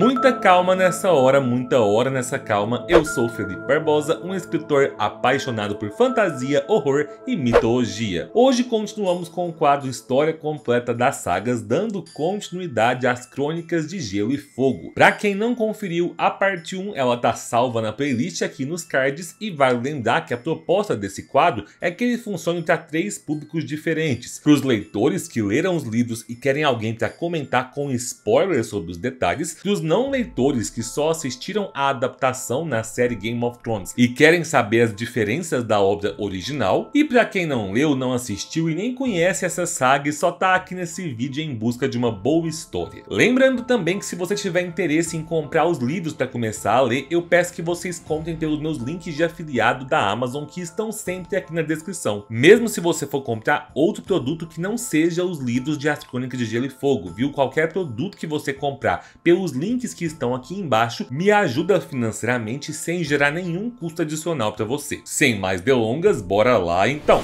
Muita calma nessa hora, muita hora nessa calma. Eu sou Felipe Barbosa, um escritor apaixonado por fantasia, horror e mitologia. Hoje continuamos com o quadro História Completa das Sagas, dando continuidade às Crônicas de Gelo e Fogo. Para quem não conferiu, a parte 1 ela tá salva na playlist aqui nos cards e vale lembrar que a proposta desse quadro é que ele funcione para três públicos diferentes. Para os leitores que leram os livros e querem alguém para comentar com spoilers sobre os detalhes, dos os não leitores que só assistiram à adaptação na série Game of Thrones e querem saber as diferenças da obra original, e para quem não leu, não assistiu e nem conhece essa saga e só tá aqui nesse vídeo em busca de uma boa história. Lembrando também que se você tiver interesse em comprar os livros para começar a ler, eu peço que vocês contem pelos meus links de afiliado da Amazon que estão sempre aqui na descrição, mesmo se você for comprar outro produto que não seja os livros de As Crônicas de Gelo e Fogo, viu? Qualquer produto que você comprar pelos links links que estão aqui embaixo, me ajuda financeiramente sem gerar nenhum custo adicional para você. Sem mais delongas, bora lá então!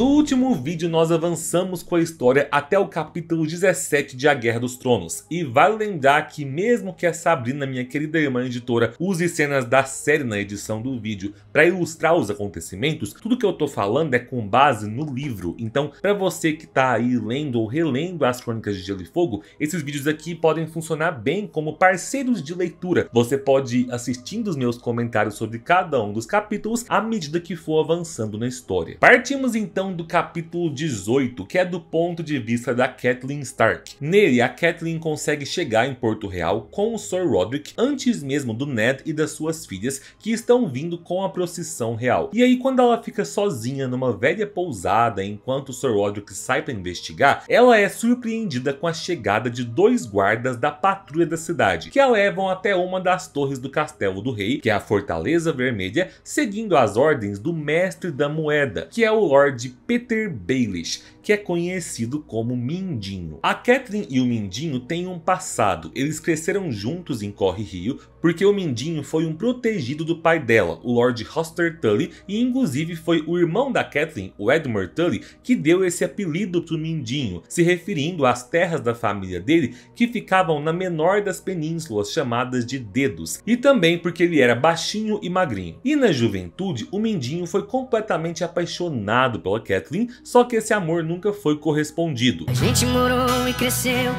No último vídeo nós avançamos com a história até o capítulo 17 de A Guerra dos Tronos, e vale lembrar que mesmo que a Sabrina, minha querida irmã editora, use cenas da série na edição do vídeo para ilustrar os acontecimentos, tudo que eu tô falando é com base no livro, então para você que tá aí lendo ou relendo as Crônicas de Gelo e Fogo, esses vídeos aqui podem funcionar bem como parceiros de leitura. Você pode ir assistindo os meus comentários sobre cada um dos capítulos à medida que for avançando na história. Partimos então do capítulo 18, que é do ponto de vista da Catelyn Stark. Nele, a Catelyn consegue chegar em Porto Real com o Sir Roderick antes mesmo do Ned e das suas filhas, que estão vindo com a procissão real. E aí, quando ela fica sozinha numa velha pousada enquanto o Sir Roderick sai para investigar, ela é surpreendida com a chegada de dois guardas da patrulha da cidade, que a levam até uma das torres do Castelo do Rei, que é a Fortaleza Vermelha, seguindo as ordens do Mestre da Moeda, que é o Lord Peter Baelish, que é conhecido como Mindinho. A Catherine e o Mindinho têm um passado. Eles cresceram juntos em Corre Rio porque o Mindinho foi um protegido do pai dela, o Lord Hoster Tully, e inclusive foi o irmão da Catherine, o Edmure Tully, que deu esse apelido para o Mindinho, se referindo às terras da família dele que ficavam na menor das penínsulas chamadas de Dedos, e também porque ele era baixinho e magrinho. E na juventude, o Mindinho foi completamente apaixonado pela Catherine, só que esse amor nunca foi correspondido. A gente morou e cresceu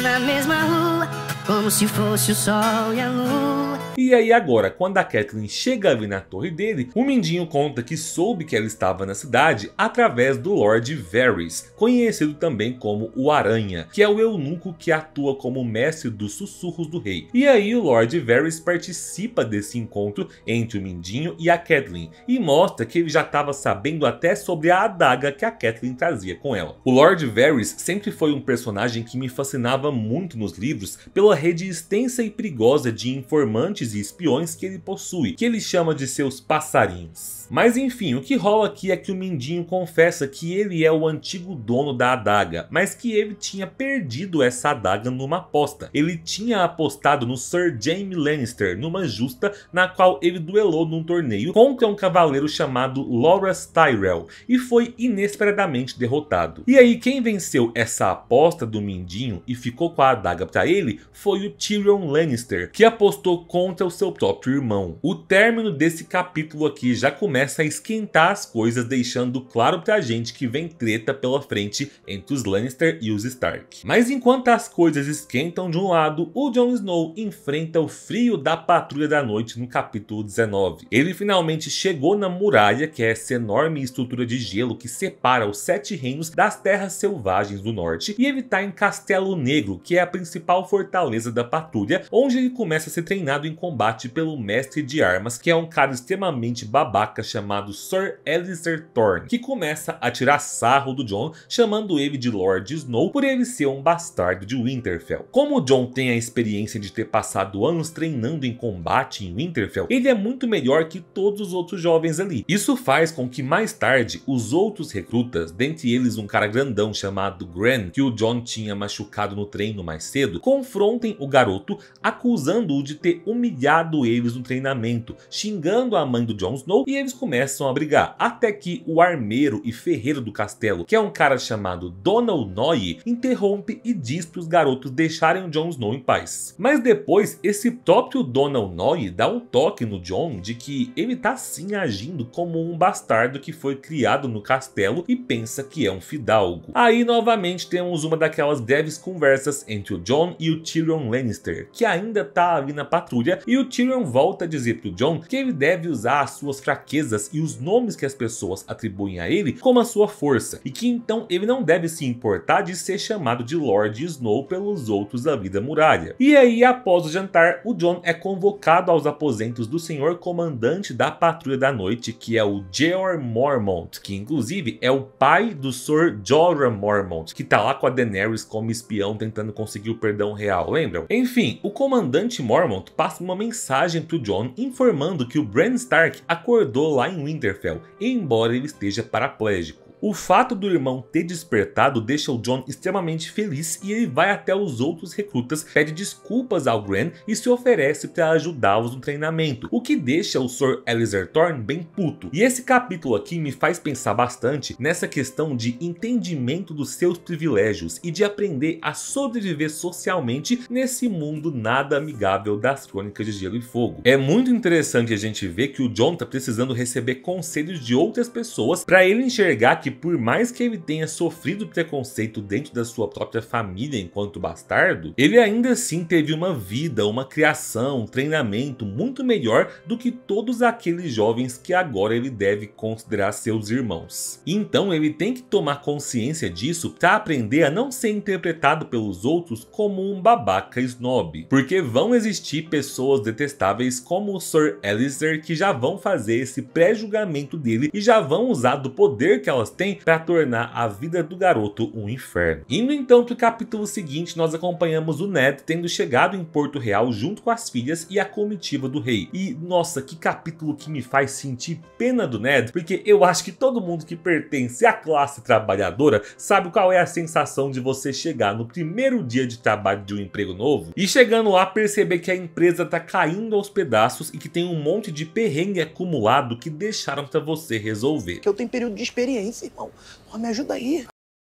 na mesma rua, como se fosse o sol e a lua. E aí agora, quando a Kathleen chega ali na torre dele, o Mindinho conta que soube que ela estava na cidade através do Lord Varys, conhecido também como o Aranha, que é o eunuco que atua como mestre dos sussurros do rei. E aí o Lord Varys participa desse encontro entre o Mindinho e a Kathleen, e mostra que ele já estava sabendo até sobre a adaga que a Kathleen trazia com ela. O Lord Varys sempre foi um personagem que me fascinava acreditava muito nos livros pela rede extensa e perigosa de informantes e espiões que ele possui, que ele chama de seus passarinhos. Mas enfim, o que rola aqui é que o Mindinho confessa que ele é o antigo dono da adaga, mas que ele tinha perdido essa adaga numa aposta. Ele tinha apostado no Sir Jaime Lannister numa justa na qual ele duelou num torneio contra um cavaleiro chamado Loras Tyrell e foi inesperadamente derrotado. E aí quem venceu essa aposta do Mindinho e ficou ficou com a adaga para ele foi o Tyrion Lannister, que apostou contra o seu próprio irmão. O término desse capítulo aqui já começa a esquentar as coisas, deixando claro pra gente que vem treta pela frente entre os Lannister e os Stark. Mas enquanto as coisas esquentam de um lado, o Jon Snow enfrenta o frio da Patrulha da Noite no capítulo 19. Ele finalmente chegou na muralha, que é essa enorme estrutura de gelo que separa os Sete Reinos das Terras Selvagens do Norte e ele tá em Castelo Negro, Negro, que é a principal fortaleza da patrulha, onde ele começa a ser treinado em combate pelo mestre de armas, que é um cara extremamente babaca chamado Sir Alistair Thorne, que começa a tirar sarro do John, chamando ele de Lord Snow por ele ser um bastardo de Winterfell. Como John tem a experiência de ter passado anos treinando em combate em Winterfell, ele é muito melhor que todos os outros jovens ali. Isso faz com que mais tarde os outros recrutas, dentre eles um cara grandão chamado Gran, que o John tinha machucado no treino mais cedo, confrontem o garoto acusando-o de ter humilhado eles no treinamento, xingando a mãe do Jon Snow e eles começam a brigar, até que o armeiro e ferreiro do castelo, que é um cara chamado Donald Noy, interrompe e diz para os garotos deixarem o Jon Snow em paz. Mas depois, esse próprio Donald Noy dá um toque no Jon de que ele tá sim agindo como um bastardo que foi criado no castelo e pensa que é um fidalgo. Aí novamente temos uma daquelas breves conversas conversas entre o John e o Tyrion Lannister, que ainda está ali na patrulha, e o Tyrion volta a dizer pro John que ele deve usar as suas fraquezas e os nomes que as pessoas atribuem a ele como a sua força, e que então ele não deve se importar de ser chamado de Lord Snow pelos outros da vida muralha. E aí, após o jantar, o John é convocado aos aposentos do senhor comandante da Patrulha da Noite, que é o Geor Mormont, que inclusive é o pai do Sr. Jorah Mormont, que tá lá com a Daenerys como espião tentando tentando conseguir o perdão real, lembram? Enfim, o comandante Mormont passa uma mensagem pro John informando que o Bran Stark acordou lá em Winterfell, embora ele esteja paraplégico. O fato do irmão ter despertado deixa o John extremamente feliz e ele vai até os outros recrutas, pede desculpas ao Gran e se oferece para ajudá-los no treinamento, o que deixa o Sr. Elizer Thorne bem puto. E esse capítulo aqui me faz pensar bastante nessa questão de entendimento dos seus privilégios e de aprender a sobreviver socialmente nesse mundo nada amigável das crônicas de Gelo e Fogo. É muito interessante a gente ver que o John tá precisando receber conselhos de outras pessoas para ele enxergar que por mais que ele tenha sofrido preconceito dentro da sua própria família enquanto bastardo, ele ainda assim teve uma vida, uma criação, um treinamento muito melhor do que todos aqueles jovens que agora ele deve considerar seus irmãos. Então ele tem que tomar consciência disso para aprender a não ser interpretado pelos outros como um babaca snob, porque vão existir pessoas detestáveis como o Sir Alistair que já vão fazer esse pré-julgamento dele e já vão usar do poder que elas têm tem para tornar a vida do garoto um inferno. Indo então para o capítulo seguinte, nós acompanhamos o Ned tendo chegado em Porto Real junto com as filhas e a comitiva do rei. E nossa, que capítulo que me faz sentir pena do Ned, porque eu acho que todo mundo que pertence à classe trabalhadora sabe qual é a sensação de você chegar no primeiro dia de trabalho de um emprego novo e chegando lá perceber que a empresa tá caindo aos pedaços e que tem um monte de perrengue acumulado que deixaram para você resolver. Que eu tenho período de experiência irmão, me ajuda aí.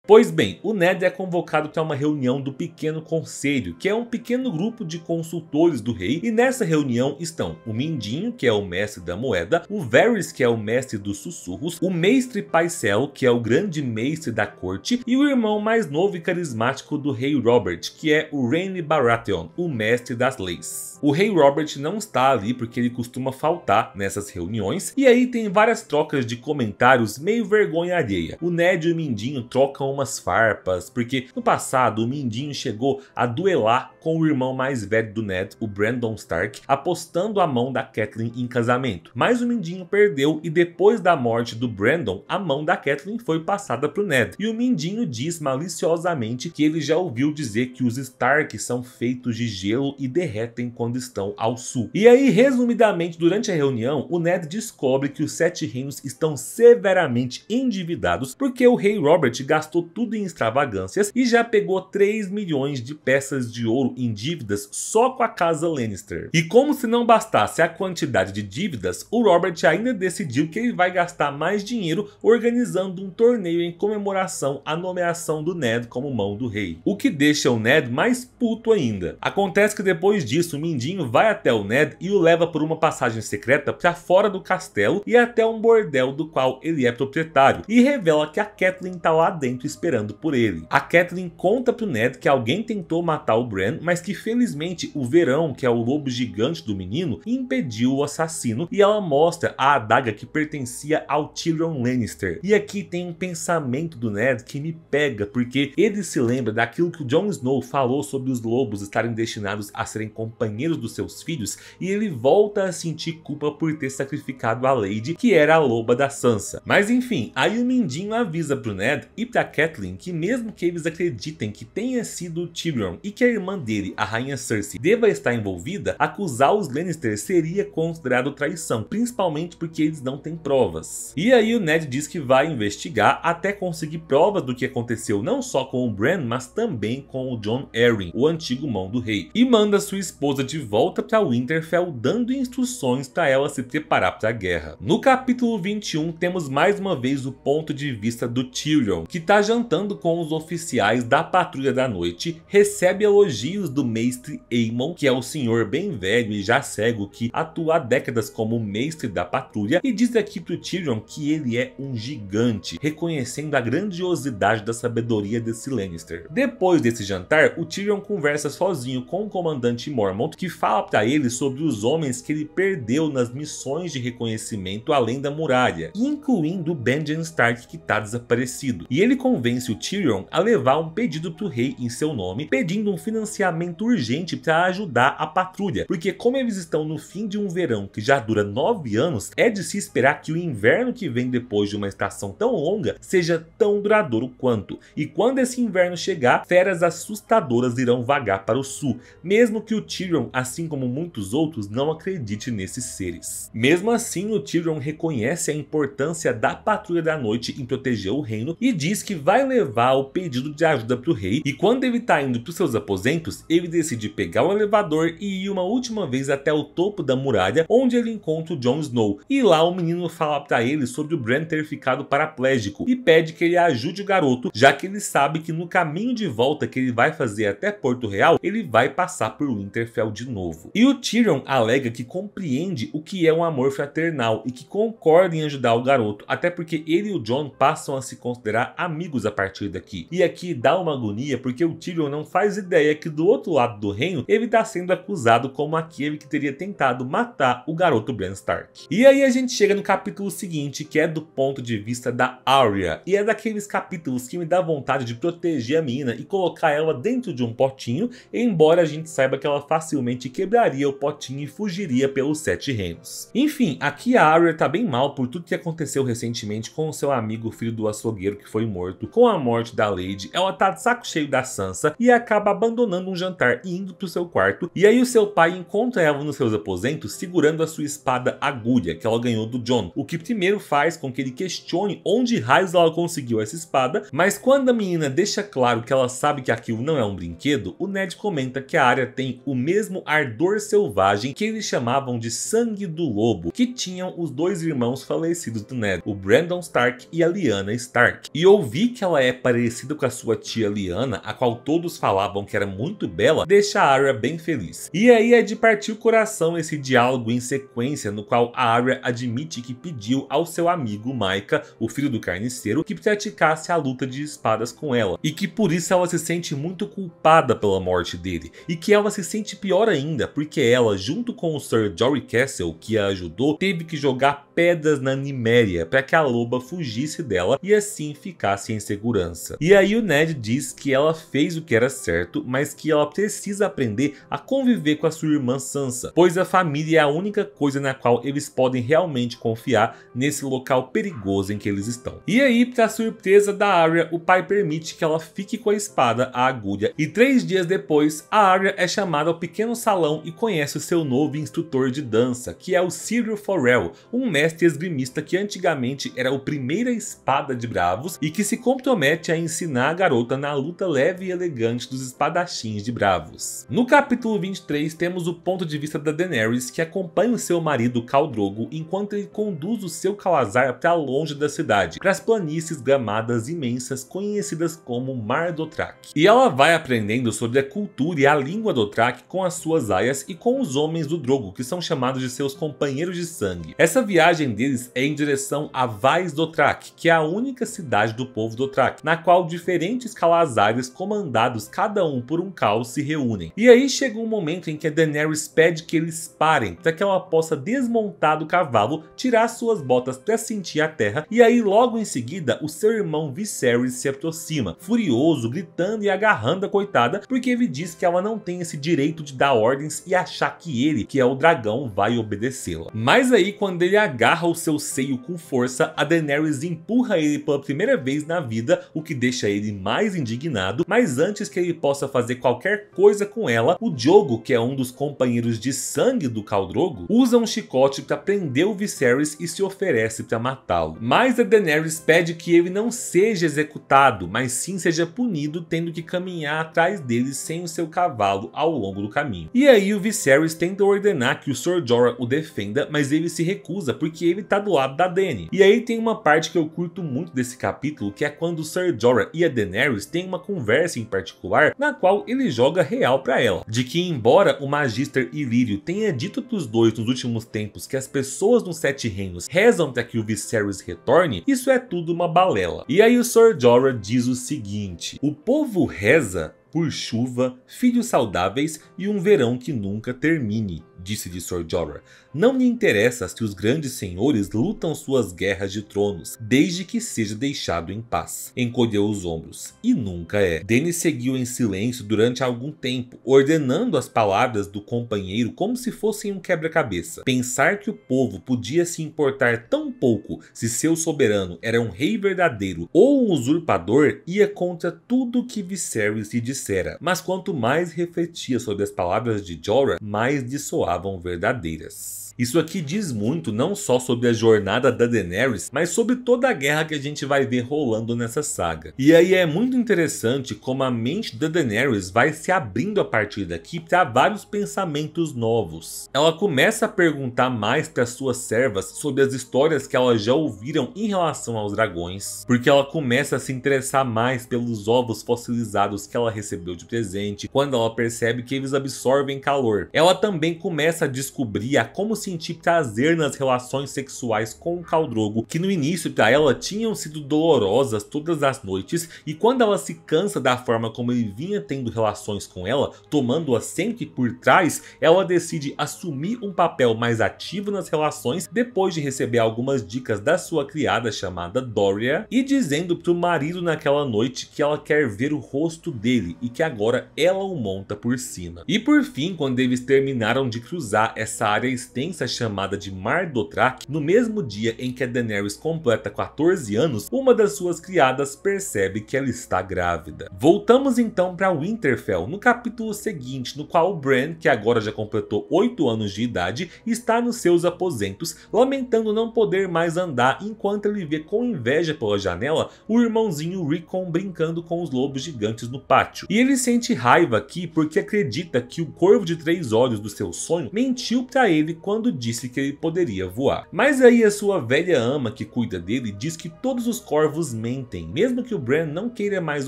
Pois bem, o NED é convocado para uma reunião do Pequeno Conselho, que é um pequeno grupo de consultores do rei, e nessa reunião estão o Mindinho, que é o mestre da moeda, o Varys, que é o mestre dos sussurros, o Mestre Paisel, que é o grande mestre da corte, e o irmão mais novo e carismático do rei Robert, que é o Rainy Baratheon, o mestre das leis. O rei Robert não está ali porque ele costuma faltar nessas reuniões, e aí tem várias trocas de comentários meio vergonha alheia. O Ned e o Mindinho trocam umas farpas, porque no passado o Mindinho chegou a duelar com o irmão mais velho do Ned, o Brandon Stark, apostando a mão da Catelyn em casamento. Mas o Mindinho perdeu e depois da morte do Brandon, a mão da Catelyn foi passada para o Ned. E o Mindinho diz maliciosamente que ele já ouviu dizer que os Stark são feitos de gelo e derretem quando estão ao sul. E aí, resumidamente, durante a reunião, o Ned descobre que os Sete Reinos estão severamente endividados porque o rei Robert gastou tudo em extravagâncias e já pegou 3 milhões de peças de ouro em dívidas só com a casa Lannister. E como se não bastasse a quantidade de dívidas, o Robert ainda decidiu que ele vai gastar mais dinheiro organizando um torneio em comemoração à nomeação do Ned como mão do rei, o que deixa o Ned mais puto ainda. Acontece que depois disso, o Mindinho vai até o Ned e o leva por uma passagem secreta para fora do castelo e até um bordel do qual ele é proprietário e revela que a Kathleen tá lá dentro esperando por ele. A Kathleen conta pro Ned que alguém tentou matar o Bran, mas que felizmente o Verão, que é o lobo gigante do menino, impediu o assassino e ela mostra a adaga que pertencia ao Tyrion Lannister. E aqui tem um pensamento do Ned que me pega, porque ele se lembra daquilo que o Jon Snow falou sobre os lobos estarem destinados a serem companheiros dos seus filhos e ele volta a sentir culpa por ter sacrificado a Lady, que era a loba da Sansa. Mas enfim, aí o Mindinho avisa pro Ned e pra Kathleen Catelyn que mesmo que eles acreditem que tenha sido Tyrion e que a irmã dele, a rainha Cersei, deva estar envolvida, acusar os Lannister seria considerado traição, principalmente porque eles não têm provas. E aí o Ned diz que vai investigar até conseguir provas do que aconteceu não só com o Bran, mas também com o John Arryn, o antigo mão do rei, e manda sua esposa de volta para Winterfell dando instruções para ela se preparar para a guerra. No capítulo 21 temos mais uma vez o ponto de vista do Tyrion, que está já Jantando com os oficiais da Patrulha da Noite, recebe elogios do mestre Eamon, que é o senhor bem velho e já cego que atua há décadas como mestre da patrulha, e diz aqui pro Tyrion que ele é um gigante, reconhecendo a grandiosidade da sabedoria desse Lannister. Depois desse jantar, o Tyrion conversa sozinho com o comandante Mormont, que fala para ele sobre os homens que ele perdeu nas missões de reconhecimento além da muralha, incluindo Benjen Stark que está desaparecido. E ele conversa convence o Tyrion a levar um pedido para o rei em seu nome, pedindo um financiamento urgente para ajudar a patrulha, porque como eles estão no fim de um verão que já dura nove anos, é de se esperar que o inverno que vem depois de uma estação tão longa seja tão duradouro quanto. E quando esse inverno chegar, feras assustadoras irão vagar para o sul, mesmo que o Tyrion, assim como muitos outros, não acredite nesses seres. Mesmo assim, o Tyrion reconhece a importância da Patrulha da Noite em proteger o reino e diz que vai levar o pedido de ajuda para o rei e quando ele está indo para os seus aposentos, ele decide pegar o elevador e ir uma última vez até o topo da muralha, onde ele encontra o Jon Snow. E lá o menino fala para ele sobre o Bran ter ficado paraplégico e pede que ele ajude o garoto, já que ele sabe que no caminho de volta que ele vai fazer até Porto Real, ele vai passar por Winterfell de novo. E o Tyrion alega que compreende o que é um amor fraternal e que concorda em ajudar o garoto, até porque ele e o Jon passam a se considerar amigos inimigos a partir daqui. E aqui dá uma agonia porque o Tyrion não faz ideia que do outro lado do reino ele está sendo acusado como aquele que teria tentado matar o garoto Bran Stark. E aí a gente chega no capítulo seguinte, que é do ponto de vista da Arya, e é daqueles capítulos que me dá vontade de proteger a menina e colocar ela dentro de um potinho, embora a gente saiba que ela facilmente quebraria o potinho e fugiria pelos Sete Reinos. Enfim, aqui a Arya tá bem mal por tudo que aconteceu recentemente com o seu amigo filho do açougueiro que foi morto puto com a morte da Lady, ela tá de saco cheio da Sansa e acaba abandonando um jantar e indo pro seu quarto. E aí o seu pai encontra ela nos seus aposentos segurando a sua espada agulha que ela ganhou do John, o que primeiro faz com que ele questione onde raios ela conseguiu essa espada, mas quando a menina deixa claro que ela sabe que aquilo não é um brinquedo, o Ned comenta que a área tem o mesmo ardor selvagem que eles chamavam de sangue do lobo, que tinham os dois irmãos falecidos do Ned, o Brandon Stark e a Lyanna Stark. E ouvi que ela é parecida com a sua tia Liana, a qual todos falavam que era muito bela, deixa a Arya bem feliz. E aí é de partir o coração esse diálogo em sequência, no qual a Arya admite que pediu ao seu amigo Maika, o filho do carniceiro, que praticasse a luta de espadas com ela, e que por isso ela se sente muito culpada pela morte dele, e que ela se sente pior ainda, porque ela, junto com o Sir Jory Castle, que a ajudou, teve que jogar pedras na Niméria para que a loba fugisse dela e assim ficasse em segurança. E aí o Ned diz que ela fez o que era certo, mas que ela precisa aprender a conviver com a sua irmã Sansa, pois a família é a única coisa na qual eles podem realmente confiar nesse local perigoso em que eles estão. E aí, para surpresa da Arya, o pai permite que ela fique com a espada, a agulha, e três dias depois, a Arya é chamada ao pequeno salão e conhece o seu novo instrutor de dança, que é o Cyril Forel, um mestre esgrimista que antigamente era o primeira espada de Bravos e que se compromete a ensinar a garota na luta leve e elegante dos espadachins de Bravos. No capítulo 23 temos o ponto de vista da Daenerys que acompanha o seu marido Khal Drogo enquanto ele conduz o seu Calazar para longe da cidade, para as planícies gramadas imensas conhecidas como Mar do Traque. E ela vai aprendendo sobre a cultura e a língua do Traque com as suas aias e com os homens do Drogo que são chamados de seus companheiros de sangue. Essa viagem deles é em direção a Vais do Traque, que é a única cidade do povo do Dothraki, na qual diferentes Calazares comandados cada um por um caos se reúnem. E aí chega um momento em que a Daenerys pede que eles parem, para que ela possa desmontar do cavalo, tirar suas botas para sentir a terra, e aí logo em seguida o seu irmão Viserys se aproxima, furioso, gritando e agarrando a coitada, porque ele diz que ela não tem esse direito de dar ordens e achar que ele, que é o dragão, vai obedecê-la. Mas aí quando ele agarra o seu seio com força, a Daenerys empurra ele pela primeira vez na vida vida, o que deixa ele mais indignado, mas antes que ele possa fazer qualquer coisa com ela, o Diogo, que é um dos companheiros de sangue do Caldrogo, usa um chicote para prender o Viserys e se oferece para matá-lo. Mas a Daenerys pede que ele não seja executado, mas sim seja punido tendo que caminhar atrás dele sem o seu cavalo ao longo do caminho. E aí o Viserys tenta ordenar que o Sr. Jorah o defenda, mas ele se recusa porque ele tá do lado da Dany. E aí tem uma parte que eu curto muito desse capítulo, que é quando Ser Jorah e a Daenerys têm uma conversa em particular na qual ele joga real para ela, de que embora o Magister Ilírio tenha dito para os dois nos últimos tempos que as pessoas nos Sete Reinos rezam para que o Viserys retorne, isso é tudo uma balela. E aí o Ser Jorah diz o seguinte: o povo reza por chuva, filhos saudáveis e um verão que nunca termine, disse de Sor Jorah. Não me interessa se os grandes senhores lutam suas guerras de tronos, desde que seja deixado em paz. Encolheu os ombros. E nunca é. Dennis seguiu em silêncio durante algum tempo, ordenando as palavras do companheiro como se fossem um quebra-cabeça. Pensar que o povo podia se importar tão pouco se seu soberano era um rei verdadeiro ou um usurpador ia contra tudo que Viserys lhe disse mas quanto mais refletia sobre as palavras de Jorah, mais dissoavam verdadeiras. Isso aqui diz muito não só sobre a jornada da Daenerys, mas sobre toda a guerra que a gente vai ver rolando nessa saga. E aí é muito interessante como a mente da Daenerys vai se abrindo a partir daqui para vários pensamentos novos. Ela começa a perguntar mais para suas servas sobre as histórias que elas já ouviram em relação aos dragões, porque ela começa a se interessar mais pelos ovos fossilizados que ela recebeu de presente, quando ela percebe que eles absorvem calor. Ela também começa a descobrir a como se sentir prazer nas relações sexuais com o Caldrogo, que no início para ela tinham sido dolorosas todas as noites, e quando ela se cansa da forma como ele vinha tendo relações com ela, tomando-a sempre por trás, ela decide assumir um papel mais ativo nas relações depois de receber algumas dicas da sua criada chamada Doria e dizendo pro marido naquela noite que ela quer ver o rosto dele e que agora ela o monta por cima. E por fim, quando eles terminaram de cruzar essa área extensa província chamada de Mar Mardotrak, no mesmo dia em que a Daenerys completa 14 anos, uma das suas criadas percebe que ela está grávida. Voltamos então para Winterfell, no capítulo seguinte, no qual Bran, que agora já completou 8 anos de idade, está nos seus aposentos, lamentando não poder mais andar enquanto ele vê com inveja pela janela o irmãozinho Rickon brincando com os lobos gigantes no pátio. E ele sente raiva aqui porque acredita que o corvo de três olhos do seu sonho mentiu para ele quando quando disse que ele poderia voar. Mas aí a sua velha ama que cuida dele diz que todos os corvos mentem, mesmo que o Bran não queira mais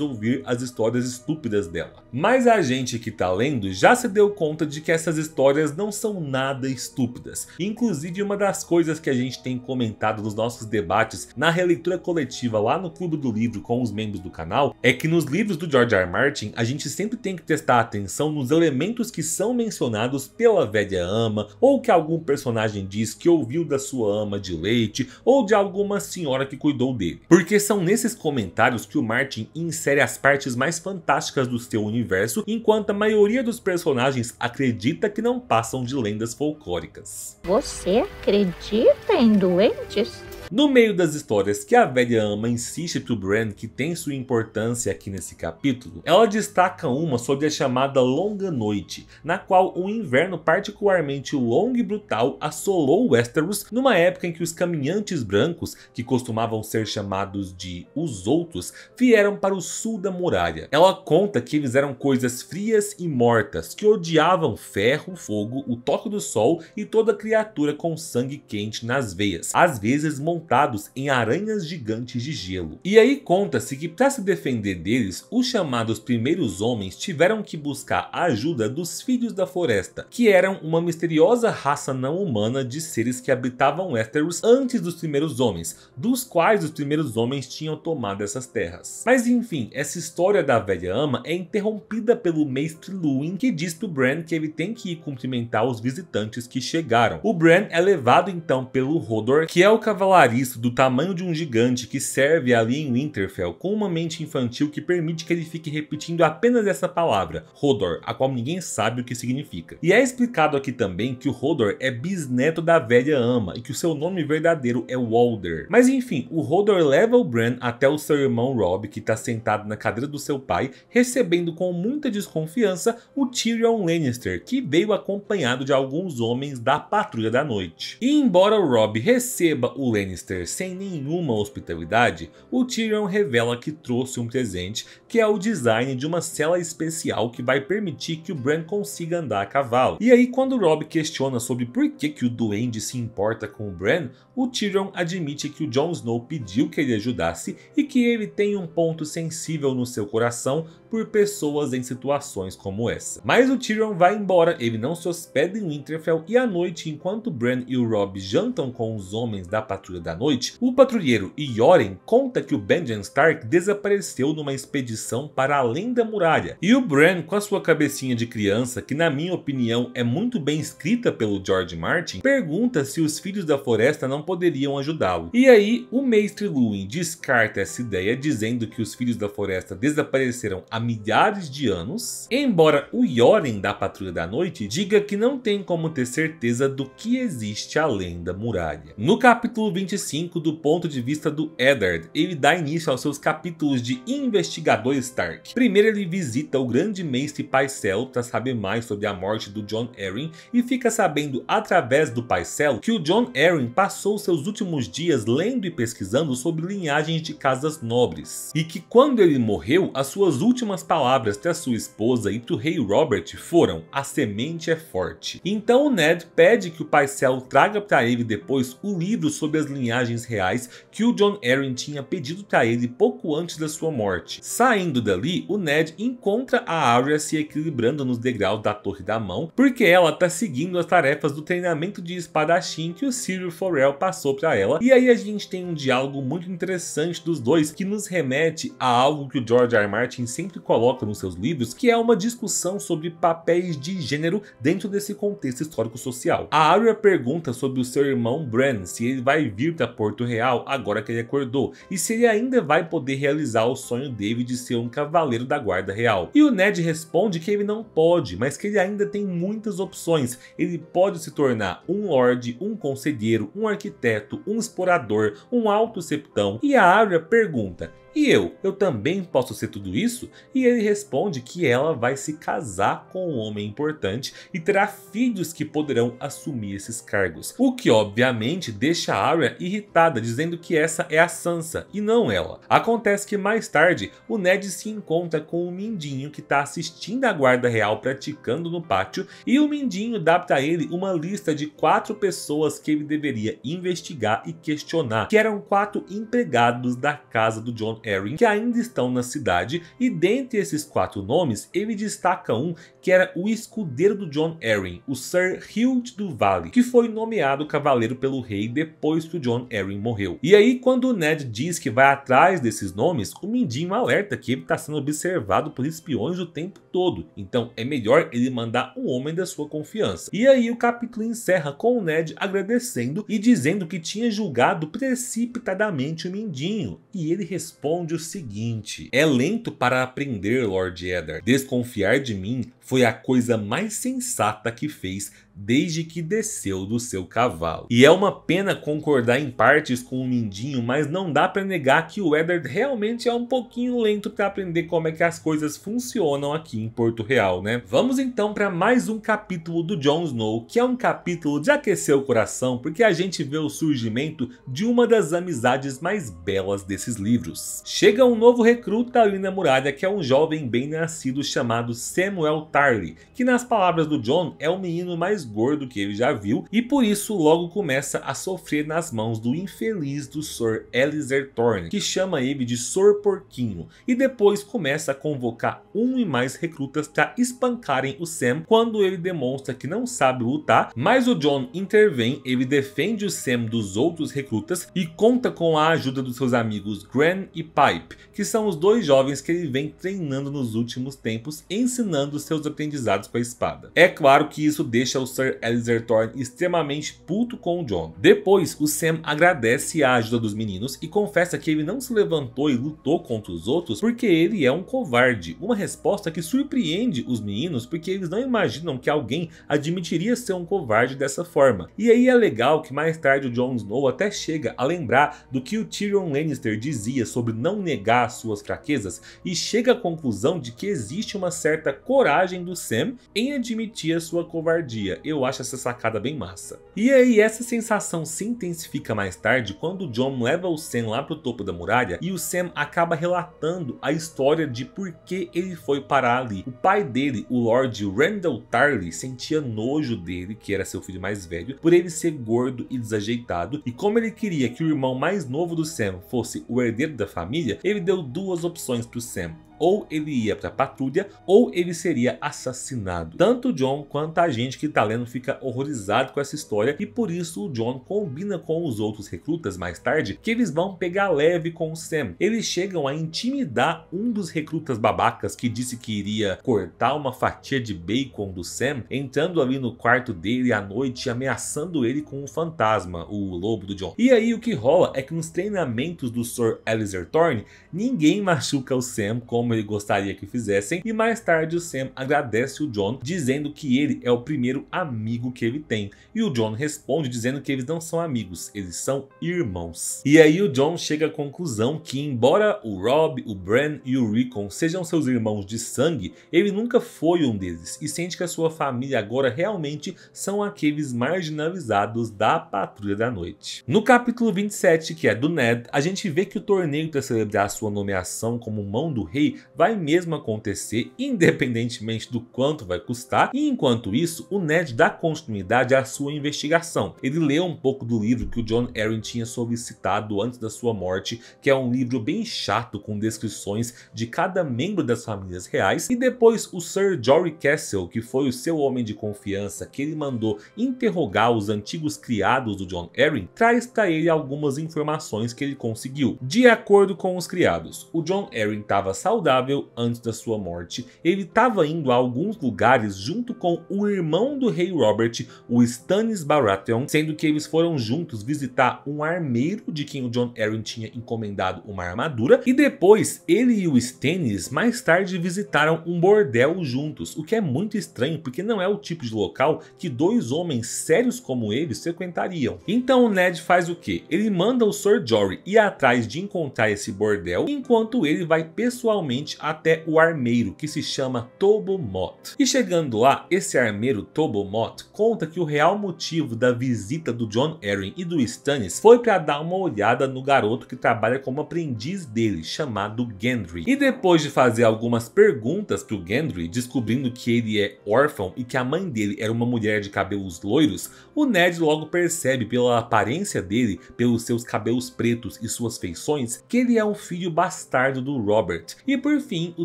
ouvir as histórias estúpidas dela. Mas a gente que tá lendo já se deu conta de que essas histórias não são nada estúpidas. Inclusive uma das coisas que a gente tem comentado nos nossos debates na releitura coletiva lá no Clube do Livro com os membros do canal é que nos livros do George R. R. Martin a gente sempre tem que prestar atenção nos elementos que são mencionados pela velha ama ou que algum personagem diz que ouviu da sua ama de leite ou de alguma senhora que cuidou dele. Porque são nesses comentários que o Martin insere as partes mais fantásticas do seu universo, enquanto a maioria dos personagens acredita que não passam de lendas folclóricas. Você acredita em doentes? No meio das histórias que a velha ama insiste pro Bran que tem sua importância aqui nesse capítulo, ela destaca uma sobre a chamada Longa Noite, na qual um inverno particularmente longo e brutal assolou Westeros numa época em que os caminhantes brancos, que costumavam ser chamados de os outros, vieram para o sul da muralha. Ela conta que eles eram coisas frias e mortas, que odiavam ferro, fogo, o toque do sol e toda criatura com sangue quente nas veias, às vezes montados em aranhas gigantes de gelo. E aí conta-se que para se defender deles, os chamados primeiros homens tiveram que buscar a ajuda dos Filhos da Floresta, que eram uma misteriosa raça não humana de seres que habitavam Westeros antes dos primeiros homens, dos quais os primeiros homens tinham tomado essas terras. Mas enfim, essa história da velha ama é interrompida pelo mestre Luin, que diz pro Bran que ele tem que ir cumprimentar os visitantes que chegaram. O Bran é levado então pelo Hodor, que é o cavalaria isso do tamanho de um gigante que serve ali em Winterfell, com uma mente infantil que permite que ele fique repetindo apenas essa palavra, Hodor, a qual ninguém sabe o que significa. E é explicado aqui também que o Hodor é bisneto da velha ama e que o seu nome verdadeiro é Walder. Mas enfim, o Hodor leva o Bran até o seu irmão Rob, que está sentado na cadeira do seu pai, recebendo com muita desconfiança o Tyrion Lannister, que veio acompanhado de alguns homens da Patrulha da Noite. E embora o Rob receba o Lannister Lannister sem nenhuma hospitalidade, o Tyrion revela que trouxe um presente, que é o design de uma cela especial que vai permitir que o Bran consiga andar a cavalo. E aí quando Rob questiona sobre por que, que o duende se importa com o Bran, o Tyrion admite que o Jon Snow pediu que ele ajudasse e que ele tem um ponto sensível no seu coração por pessoas em situações como essa. Mas o Tyrion vai embora, ele não se hospeda em Winterfell e à noite, enquanto Bran e o Rob jantam com os homens da patrulha da da noite, o patrulheiro Yoren conta que o Benjamin Stark desapareceu numa expedição para além da muralha, e o Bran, com a sua cabecinha de criança, que na minha opinião é muito bem escrita pelo George Martin, pergunta se os filhos da floresta não poderiam ajudá-lo. E aí, o mestre Luin descarta essa ideia, dizendo que os filhos da floresta desapareceram há milhares de anos, embora o Yoren da Patrulha da Noite diga que não tem como ter certeza do que existe além da muralha. No capítulo 25, 25 do ponto de vista do Eddard. Ele dá início aos seus capítulos de investigador Stark. Primeiro ele visita o grande mestre Paisel para saber mais sobre a morte do John Arryn e fica sabendo através do Paisel que o John Arryn passou seus últimos dias lendo e pesquisando sobre linhagens de casas nobres e que quando ele morreu, as suas últimas palavras para sua esposa e para o rei Robert foram a semente é forte. Então o Ned pede que o Paisel traga para ele depois o livro sobre as linhagens linhagens reais que o John Arryn tinha pedido para ele pouco antes da sua morte. Saindo dali, o Ned encontra a Arya se equilibrando nos degraus da Torre da Mão, porque ela está seguindo as tarefas do treinamento de espadachim que o Cyril Forel passou para ela, e aí a gente tem um diálogo muito interessante dos dois que nos remete a algo que o George R. R. Martin sempre coloca nos seus livros, que é uma discussão sobre papéis de gênero dentro desse contexto histórico-social. A Arya pergunta sobre o seu irmão Bran, se ele vai vir ir para Porto Real agora que ele acordou e se ele ainda vai poder realizar o sonho dele de ser um cavaleiro da guarda real. E o Ned responde que ele não pode, mas que ele ainda tem muitas opções. Ele pode se tornar um lorde, um conselheiro, um arquiteto, um explorador, um alto septão. E a Arya pergunta: e eu, eu também posso ser tudo isso? E ele responde que ela vai se casar com um homem importante e terá filhos que poderão assumir esses cargos. O que obviamente deixa a Arya irritada, dizendo que essa é a Sansa e não ela. Acontece que mais tarde, o Ned se encontra com o Mindinho que está assistindo a guarda real praticando no pátio e o Mindinho dá para ele uma lista de quatro pessoas que ele deveria investigar e questionar, que eram quatro empregados da casa do John Erin que ainda estão na cidade e dentre esses quatro nomes ele destaca um que era o escudeiro do John Arryn, o Sir Hild do Vale, que foi nomeado cavaleiro pelo rei depois que o John Arryn morreu. E aí quando o Ned diz que vai atrás desses nomes, o Mindinho alerta que ele está sendo observado por espiões o tempo todo, então é melhor ele mandar um homem da sua confiança. E aí o capítulo encerra com o Ned agradecendo e dizendo que tinha julgado precipitadamente o Mindinho, e ele responde responde o seguinte: É lento para aprender, Lord Eddard. Desconfiar de mim foi a coisa mais sensata que fez desde que desceu do seu cavalo. E é uma pena concordar em partes com o Mindinho, mas não dá para negar que o Eddard realmente é um pouquinho lento para aprender como é que as coisas funcionam aqui em Porto Real, né? Vamos então para mais um capítulo do Jon Snow, que é um capítulo de aquecer o coração, porque a gente vê o surgimento de uma das amizades mais belas desses livros. Chega um novo recruta ali na muralha, que é um jovem bem nascido chamado Samuel Tarly, que nas palavras do John é o menino mais gordo que ele já viu e por isso logo começa a sofrer nas mãos do infeliz do Sr. Elizer Thorne, que chama ele de Sr. Porquinho, e depois começa a convocar um e mais recrutas para espancarem o Sam quando ele demonstra que não sabe lutar, mas o John intervém, ele defende o Sam dos outros recrutas e conta com a ajuda dos seus amigos Gran e Pipe, que são os dois jovens que ele vem treinando nos últimos tempos, ensinando seus aprendizados com a espada. É claro que isso deixa o Sir Alistair Thorne extremamente puto com o John. Depois, o Sam agradece a ajuda dos meninos e confessa que ele não se levantou e lutou contra os outros porque ele é um covarde, uma resposta que surpreende os meninos porque eles não imaginam que alguém admitiria ser um covarde dessa forma. E aí é legal que mais tarde o Jon Snow até chega a lembrar do que o Tyrion Lannister dizia sobre não negar as suas fraquezas e chega à conclusão de que existe uma certa coragem do Sam em admitir a sua covardia. Eu acho essa sacada bem massa. E aí essa sensação se intensifica mais tarde quando o John leva o Sam lá pro topo da muralha e o Sam acaba relatando a história de por que ele foi parar ali. O pai dele, o Lord Randall Tarley, sentia nojo dele, que era seu filho mais velho, por ele ser gordo e desajeitado, e como ele queria que o irmão mais novo do Sam fosse o herdeiro da família, ele deu deu duas opções para o Sam ou ele ia para patrulha ou ele seria assassinado. Tanto John quanto a gente que tá lendo fica horrorizado com essa história e por isso o John combina com os outros recrutas mais tarde que eles vão pegar leve com o Sam. Eles chegam a intimidar um dos recrutas babacas que disse que iria cortar uma fatia de bacon do Sam, entrando ali no quarto dele à noite e ameaçando ele com um fantasma, o lobo do John. E aí o que rola é que nos treinamentos do Sr. Alistair Thorne, ninguém machuca o Sam como como ele gostaria que fizessem, e mais tarde o Sam agradece o John, dizendo que ele é o primeiro amigo que ele tem, e o John responde dizendo que eles não são amigos, eles são irmãos. E aí o John chega à conclusão que, embora o Rob, o Bran e o Rickon sejam seus irmãos de sangue, ele nunca foi um deles, e sente que a sua família agora realmente são aqueles marginalizados da Patrulha da Noite. No capítulo 27, que é do Ned, a gente vê que o torneio para celebrar sua nomeação como mão do rei vai mesmo acontecer, independentemente do quanto vai custar, e enquanto isso, o Ned dá continuidade à sua investigação. Ele lê um pouco do livro que o John Arryn tinha solicitado antes da sua morte, que é um livro bem chato com descrições de cada membro das famílias reais, e depois o Sir Jory Castle, que foi o seu homem de confiança que ele mandou interrogar os antigos criados do John Arryn, traz para ele algumas informações que ele conseguiu. De acordo com os criados, o John Arryn estava saudável saudável antes da sua morte, ele estava indo a alguns lugares junto com o irmão do rei Robert, o Stannis Baratheon, sendo que eles foram juntos visitar um armeiro de quem o John Arryn tinha encomendado uma armadura, e depois ele e o Stannis mais tarde visitaram um bordel juntos, o que é muito estranho porque não é o tipo de local que dois homens sérios como eles frequentariam. Então o Ned faz o que? Ele manda o Sir Jory ir atrás de encontrar esse bordel, enquanto ele vai pessoalmente até o armeiro, que se chama Tobomot. E chegando lá, esse armeiro Tobomot conta que o real motivo da visita do John Arryn e do Stannis foi para dar uma olhada no garoto que trabalha como aprendiz dele, chamado Gendry. E depois de fazer algumas perguntas pro Gendry, descobrindo que ele é órfão e que a mãe dele era uma mulher de cabelos loiros, o Ned logo percebe pela aparência dele, pelos seus cabelos pretos e suas feições, que ele é um filho bastardo do Robert. E por fim, o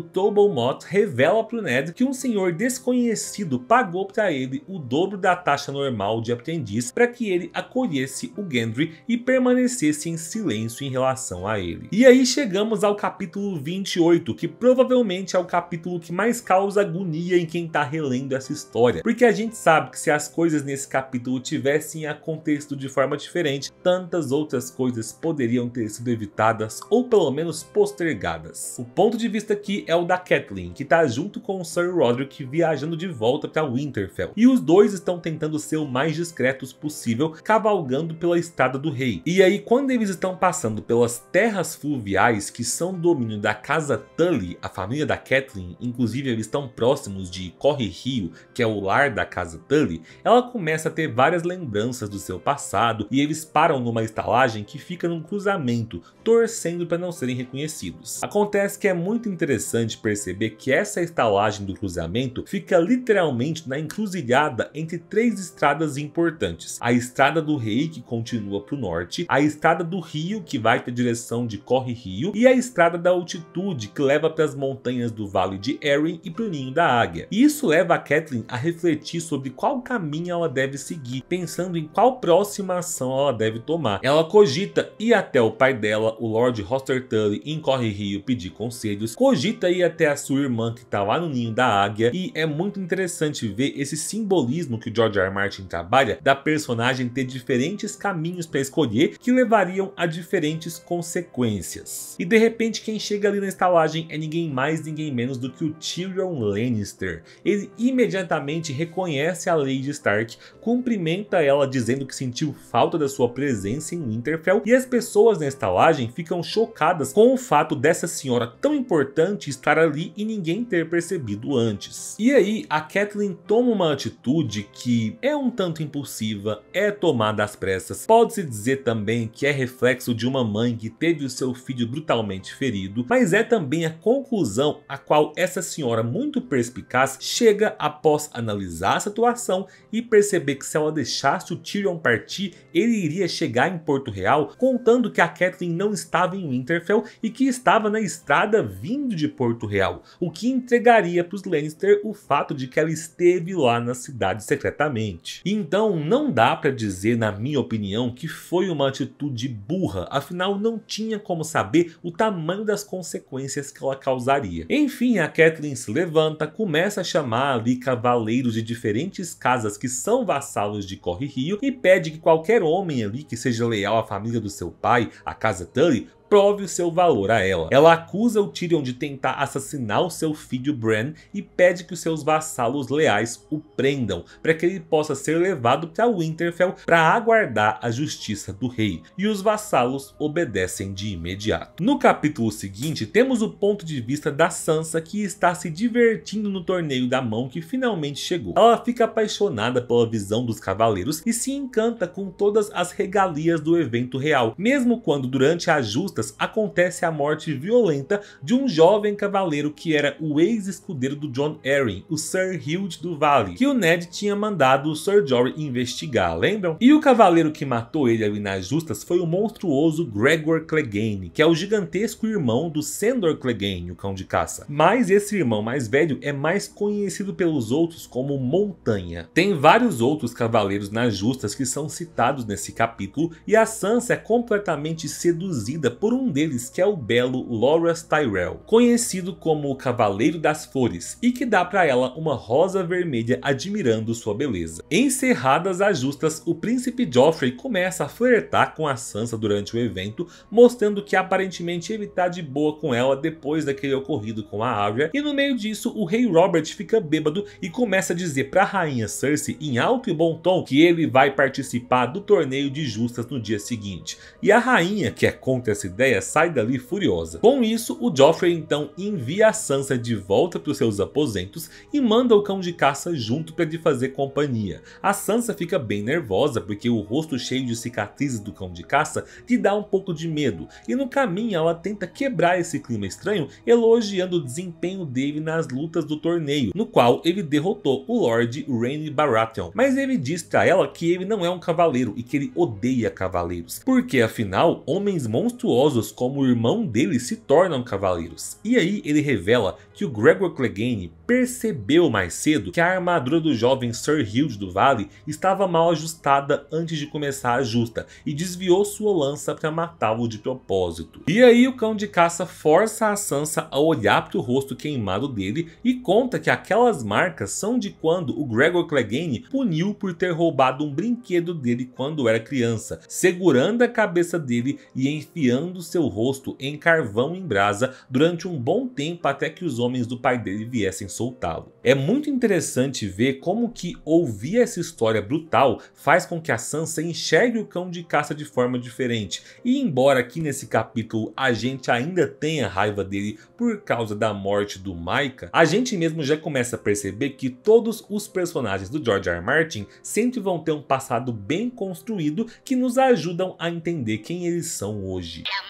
Tobal revela para Ned que um senhor desconhecido pagou para ele o dobro da taxa normal de aprendiz para que ele acolhesse o Gendry e permanecesse em silêncio em relação a ele. E aí chegamos ao capítulo 28, que provavelmente é o capítulo que mais causa agonia em quem está relendo essa história, porque a gente sabe que se as coisas nesse capítulo tivessem acontecido de forma diferente, tantas outras coisas poderiam ter sido evitadas ou pelo menos postergadas. O ponto de de vista aqui é o da Kathleen, que tá junto com Sir Roderick viajando de volta para Winterfell, e os dois estão tentando ser o mais discretos possível, cavalgando pela estrada do rei. E aí, quando eles estão passando pelas terras fluviais que são domínio da casa Tully, a família da Kathleen, inclusive eles estão próximos de Corre Rio, que é o lar da casa Tully, ela começa a ter várias lembranças do seu passado e eles param numa estalagem que fica num cruzamento, torcendo para não serem reconhecidos. Acontece que é muito muito interessante perceber que essa estalagem do cruzamento fica literalmente na encruzilhada entre três estradas importantes. A Estrada do Rei, que continua para o norte, a Estrada do Rio, que vai para a direção de Corre Rio, e a Estrada da Altitude, que leva para as montanhas do Vale de Erin e para o Ninho da Águia. E isso leva a Kathleen a refletir sobre qual caminho ela deve seguir, pensando em qual próxima ação ela deve tomar. Ela cogita ir até o pai dela, o Lord Roster Tully, em Corre Rio, pedir conselho Unidos, cogita ir até a sua irmã que está lá no ninho da águia e é muito interessante ver esse simbolismo que o George R. R. Martin trabalha da personagem ter diferentes caminhos para escolher que levariam a diferentes consequências. E de repente quem chega ali na estalagem é ninguém mais ninguém menos do que o Tyrion Lannister. Ele imediatamente reconhece a Lady Stark, cumprimenta ela dizendo que sentiu falta da sua presença em Winterfell e as pessoas na estalagem ficam chocadas com o fato dessa senhora tão importante importante estar ali e ninguém ter percebido antes. E aí, a Kathleen toma uma atitude que é um tanto impulsiva, é tomada às pressas, pode-se dizer também que é reflexo de uma mãe que teve o seu filho brutalmente ferido, mas é também a conclusão a qual essa senhora muito perspicaz chega após analisar a situação e perceber que se ela deixasse o Tyrion partir, ele iria chegar em Porto Real contando que a Kathleen não estava em Winterfell e que estava na estrada vindo de Porto Real, o que entregaria para os Lannister o fato de que ela esteve lá na cidade secretamente. Então, não dá para dizer, na minha opinião, que foi uma atitude burra, afinal não tinha como saber o tamanho das consequências que ela causaria. Enfim, a Catelyn se levanta, começa a chamar ali cavaleiros de diferentes casas que são vassalos de Corre Rio e pede que qualquer homem ali que seja leal à família do seu pai, a casa Tully, prove o seu valor a ela. Ela acusa o Tyrion de tentar assassinar o seu filho Bran e pede que os seus vassalos leais o prendam para que ele possa ser levado para Winterfell para aguardar a justiça do rei. E os vassalos obedecem de imediato. No capítulo seguinte, temos o ponto de vista da Sansa que está se divertindo no torneio da mão que finalmente chegou. Ela fica apaixonada pela visão dos cavaleiros e se encanta com todas as regalias do evento real, mesmo quando durante a justa acontece a morte violenta de um jovem cavaleiro que era o ex-escudeiro do John Arryn, o Sir Hild do Vale, que o Ned tinha mandado o Sir Jory investigar, lembram? E o cavaleiro que matou ele ali nas justas foi o monstruoso Gregor Clegane, que é o gigantesco irmão do Sandor Clegane, o cão de caça. Mas esse irmão mais velho é mais conhecido pelos outros como Montanha. Tem vários outros cavaleiros nas justas que são citados nesse capítulo e a Sansa é completamente seduzida por um deles que é o belo Loras Tyrell, conhecido como o Cavaleiro das Flores, e que dá para ela uma rosa vermelha admirando sua beleza. Encerradas as justas, o príncipe Joffrey começa a flertar com a Sansa durante o evento, mostrando que aparentemente ele tá de boa com ela depois daquele ocorrido com a Arya, e no meio disso o rei Robert fica bêbado e começa a dizer para a rainha Cersei em alto e bom tom que ele vai participar do torneio de justas no dia seguinte. E a rainha, que é contra essa ideia sai dali furiosa. Com isso, o Joffrey então envia a Sansa de volta para os seus aposentos e manda o cão de caça junto para lhe fazer companhia. A Sansa fica bem nervosa porque o rosto cheio de cicatrizes do cão de caça lhe dá um pouco de medo e no caminho ela tenta quebrar esse clima estranho elogiando o desempenho dele nas lutas do torneio, no qual ele derrotou o Lord Rainy Baratheon. Mas ele diz para ela que ele não é um cavaleiro e que ele odeia cavaleiros, porque afinal, homens monstruosos como o irmão dele se tornam cavaleiros. E aí ele revela que o Gregor Clegane percebeu mais cedo que a armadura do jovem Sir Hild do Vale estava mal ajustada antes de começar a justa e desviou sua lança para matá-lo de propósito. E aí o cão de caça força a Sansa a olhar para o rosto queimado dele e conta que aquelas marcas são de quando o Gregor Clegane puniu por ter roubado um brinquedo dele quando era criança, segurando a cabeça dele e enfiando queimando seu rosto em carvão em brasa durante um bom tempo até que os homens do pai dele viessem soltá-lo. É muito interessante ver como que ouvir essa história brutal faz com que a Sansa enxergue o cão de caça de forma diferente. E embora aqui nesse capítulo a gente ainda tenha raiva dele por causa da morte do Maika, a gente mesmo já começa a perceber que todos os personagens do George R. R. Martin sempre vão ter um passado bem construído que nos ajudam a entender quem eles são hoje. É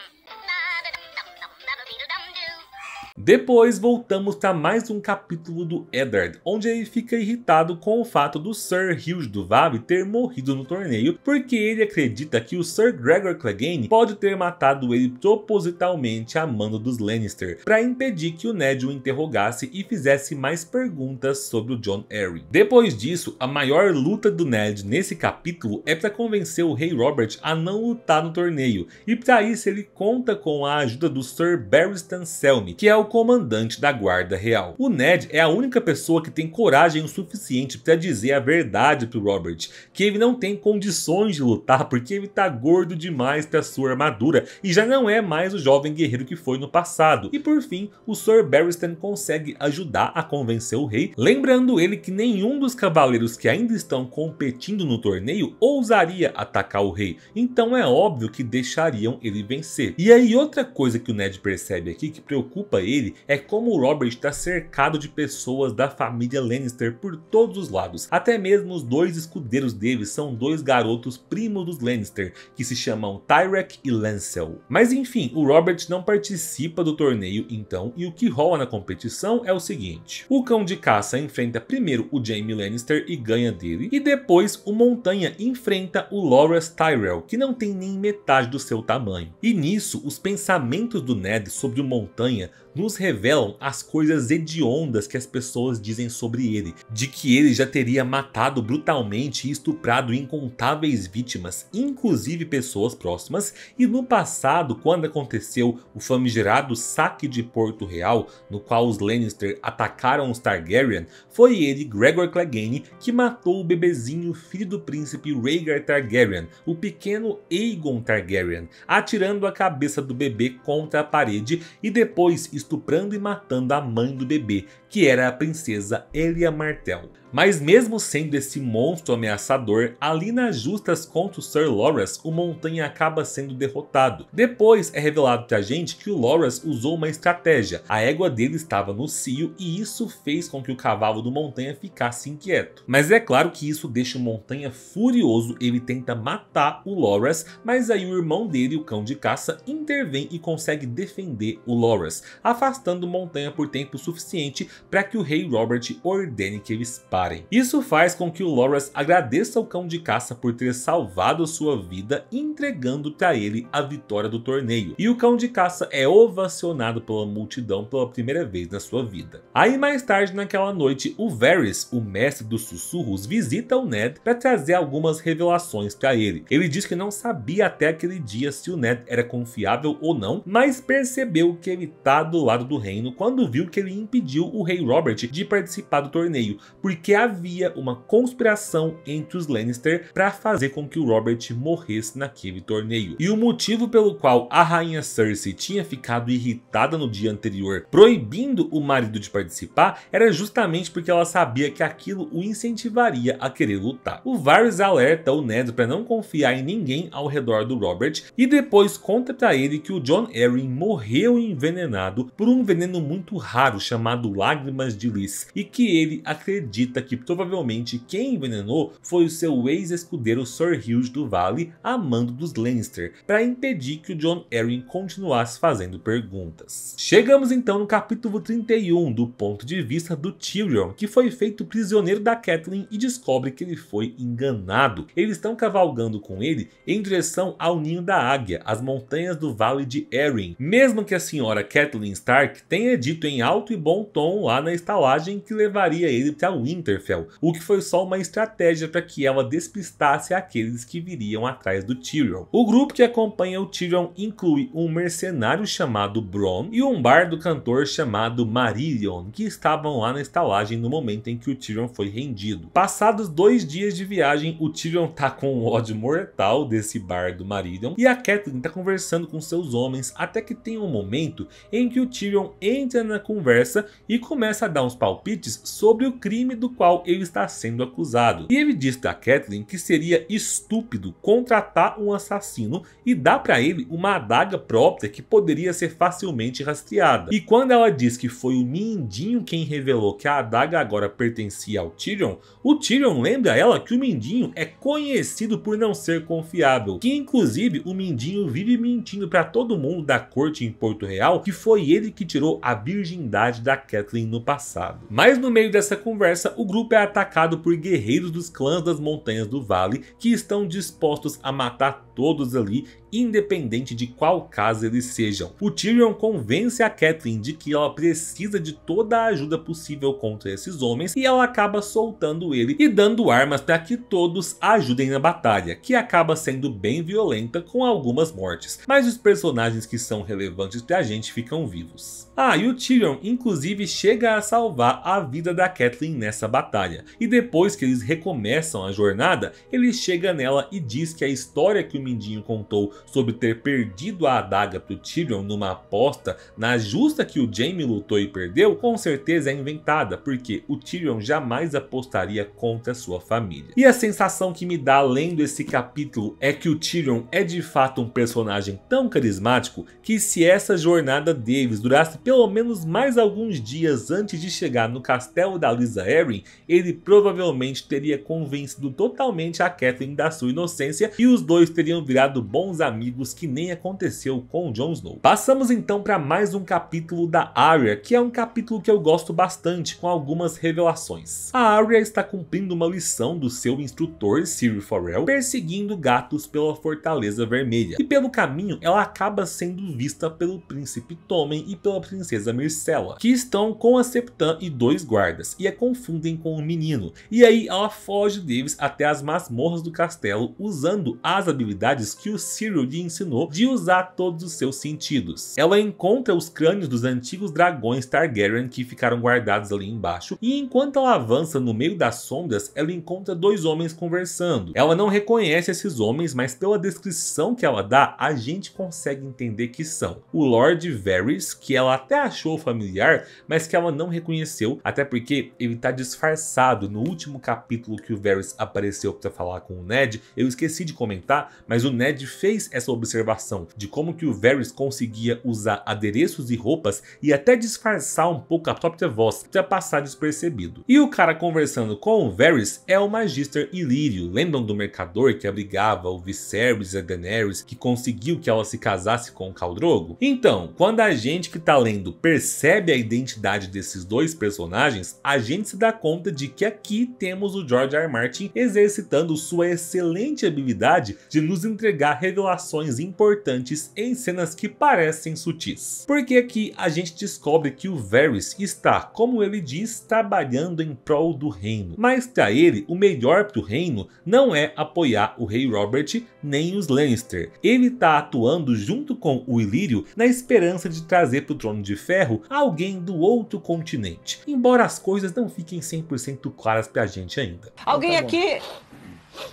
Depois voltamos para mais um capítulo do Eddard, onde ele fica irritado com o fato do Sir Hughes do Vav ter morrido no torneio, porque ele acredita que o Sir Gregor Clegane pode ter matado ele propositalmente a mando dos Lannister, para impedir que o Ned o interrogasse e fizesse mais perguntas sobre o John Arryn. Depois disso, a maior luta do Ned nesse capítulo é para convencer o Rei Robert a não lutar no torneio, e para isso ele conta com a ajuda do Sir Barristan Selmy, que é o o comandante da Guarda Real. O Ned é a única pessoa que tem coragem o suficiente para dizer a verdade pro Robert, que ele não tem condições de lutar porque ele tá gordo demais para sua armadura e já não é mais o jovem guerreiro que foi no passado. E por fim, o Sir Barristan consegue ajudar a convencer o rei, lembrando ele que nenhum dos cavaleiros que ainda estão competindo no torneio ousaria atacar o rei, então é óbvio que deixariam ele vencer. E aí outra coisa que o Ned percebe aqui que preocupa ele dele é como o Robert está cercado de pessoas da família Lannister por todos os lados. Até mesmo os dois escudeiros dele são dois garotos primos dos Lannister, que se chamam Tyrek e Lancel. Mas enfim, o Robert não participa do torneio então, e o que rola na competição é o seguinte. O cão de caça enfrenta primeiro o Jaime Lannister e ganha dele, e depois o Montanha enfrenta o Loras Tyrell, que não tem nem metade do seu tamanho. E nisso, os pensamentos do Ned sobre o Montanha nos revelam as coisas hediondas que as pessoas dizem sobre ele, de que ele já teria matado brutalmente e estuprado incontáveis vítimas, inclusive pessoas próximas, e no passado, quando aconteceu o famigerado saque de Porto Real, no qual os Lannister atacaram os Targaryen, foi ele, Gregor Clegane, que matou o bebezinho filho do príncipe Rhaegar Targaryen, o pequeno Aegon Targaryen, atirando a cabeça do bebê contra a parede e depois estuprando e matando a mãe do bebê, que era a princesa Elia Martel. Mas mesmo sendo esse monstro ameaçador, ali nas justas contra o Sir Loras, o Montanha acaba sendo derrotado. Depois é revelado pra gente que o Loras usou uma estratégia. A égua dele estava no cio e isso fez com que o cavalo do Montanha ficasse inquieto. Mas é claro que isso deixa o Montanha furioso, ele tenta matar o Loras, mas aí o irmão dele, o cão de caça, intervém e consegue defender o Loras, afastando o Montanha por tempo suficiente para que o rei Robert ordene que eles parem. Isso faz com que o Lawrence agradeça ao cão de caça por ter salvado sua vida, entregando para ele a vitória do torneio. E o cão de caça é ovacionado pela multidão pela primeira vez na sua vida. Aí mais tarde naquela noite, o Varys, o mestre dos sussurros, visita o Ned para trazer algumas revelações para ele. Ele diz que não sabia até aquele dia se o Ned era confiável ou não, mas percebeu que ele está do lado do reino quando viu que ele impediu o rei rei Robert de participar do torneio, porque havia uma conspiração entre os Lannister para fazer com que o Robert morresse naquele torneio. E o motivo pelo qual a rainha Cersei tinha ficado irritada no dia anterior, proibindo o marido de participar, era justamente porque ela sabia que aquilo o incentivaria a querer lutar. O Varys alerta o Ned para não confiar em ninguém ao redor do Robert e depois conta para ele que o John Arryn morreu envenenado por um veneno muito raro chamado lag lágrimas de Liz e que ele acredita que provavelmente quem envenenou foi o seu ex-escudeiro Sir Hughes do Vale, amando dos Lannister, para impedir que o John Arryn continuasse fazendo perguntas. Chegamos então no capítulo 31, do ponto de vista do Tyrion, que foi feito prisioneiro da Catelyn e descobre que ele foi enganado. Eles estão cavalgando com ele em direção ao ninho da águia, as montanhas do Vale de Arryn. Mesmo que a senhora Catelyn Stark tenha dito em alto e bom tom lá na estalagem que levaria ele para Winterfell, o que foi só uma estratégia para que ela despistasse aqueles que viriam atrás do Tyrion. O grupo que acompanha o Tyrion inclui um mercenário chamado Bron e um bardo cantor chamado Marillion, que estavam lá na estalagem no momento em que o Tyrion foi rendido. Passados dois dias de viagem, o Tyrion tá com um ódio mortal desse bardo Marillion e a Catelyn tá conversando com seus homens até que tem um momento em que o Tyrion entra na conversa e com começa a dar uns palpites sobre o crime do qual ele está sendo acusado. E ele diz da Kathleen que seria estúpido contratar um assassino e dar para ele uma adaga própria que poderia ser facilmente rastreada. E quando ela diz que foi o Mindinho quem revelou que a adaga agora pertencia ao Tyrion, o Tyrion lembra ela que o Mindinho é conhecido por não ser confiável, que inclusive o Mindinho vive mentindo para todo mundo da corte em Porto Real que foi ele que tirou a virgindade da Kathleen no passado. Mas no meio dessa conversa, o grupo é atacado por guerreiros dos clãs das Montanhas do Vale que estão dispostos a matar todos ali independente de qual casa eles sejam. O Tyrion convence a Catelyn de que ela precisa de toda a ajuda possível contra esses homens e ela acaba soltando ele e dando armas para que todos ajudem na batalha, que acaba sendo bem violenta com algumas mortes, mas os personagens que são relevantes para a gente ficam vivos. Ah, e o Tyrion inclusive chega a salvar a vida da Catelyn nessa batalha, e depois que eles recomeçam a jornada, ele chega nela e diz que a história que o Mindinho contou sobre ter perdido a adaga para o Tyrion numa aposta na justa que o Jaime lutou e perdeu, com certeza é inventada, porque o Tyrion jamais apostaria contra sua família. E a sensação que me dá lendo esse capítulo é que o Tyrion é de fato um personagem tão carismático que se essa jornada deles durasse pelo menos mais alguns dias antes de chegar no castelo da Lisa Erin, ele provavelmente teria convencido totalmente a Catherine da sua inocência e os dois teriam virado bons amigos amigos que nem aconteceu com Jon Snow. Passamos então para mais um capítulo da Arya, que é um capítulo que eu gosto bastante, com algumas revelações. A Arya está cumprindo uma lição do seu instrutor, Ciri Forel, perseguindo gatos pela Fortaleza Vermelha. E pelo caminho, ela acaba sendo vista pelo príncipe Tommen e pela princesa Myrcella, que estão com a Septã e dois guardas, e a confundem com o um menino. E aí ela foge deles até as masmorras do castelo, usando as habilidades que o Ciri Shiryu lhe ensinou de usar todos os seus sentidos. Ela encontra os crânios dos antigos dragões Targaryen que ficaram guardados ali embaixo, e enquanto ela avança no meio das sombras, ela encontra dois homens conversando. Ela não reconhece esses homens, mas pela descrição que ela dá, a gente consegue entender que são o Lord Varys, que ela até achou familiar, mas que ela não reconheceu, até porque ele está disfarçado no último capítulo que o Varys apareceu para falar com o Ned. Eu esqueci de comentar, mas o Ned fez fez essa observação de como que o Varys conseguia usar adereços e roupas e até disfarçar um pouco a própria voz para passar despercebido. E o cara conversando com o Varys é o Magister Ilírio, lembram do mercador que abrigava o Viserys e a Daenerys que conseguiu que ela se casasse com o Caldrogo? Então, quando a gente que tá lendo percebe a identidade desses dois personagens, a gente se dá conta de que aqui temos o George R. R. Martin exercitando sua excelente habilidade de nos entregar revelações revelações importantes em cenas que parecem sutis. Porque aqui a gente descobre que o Varys está, como ele diz, trabalhando em prol do reino. Mas para ele, o melhor para o reino não é apoiar o rei Robert nem os Lannister. Ele está atuando junto com o Ilírio na esperança de trazer para o Trono de Ferro alguém do outro continente. Embora as coisas não fiquem 100% claras para a gente ainda. Alguém então, tá aqui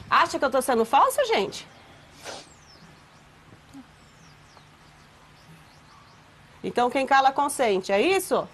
acha que eu estou sendo falsa, gente? Então quem cala consente, é isso?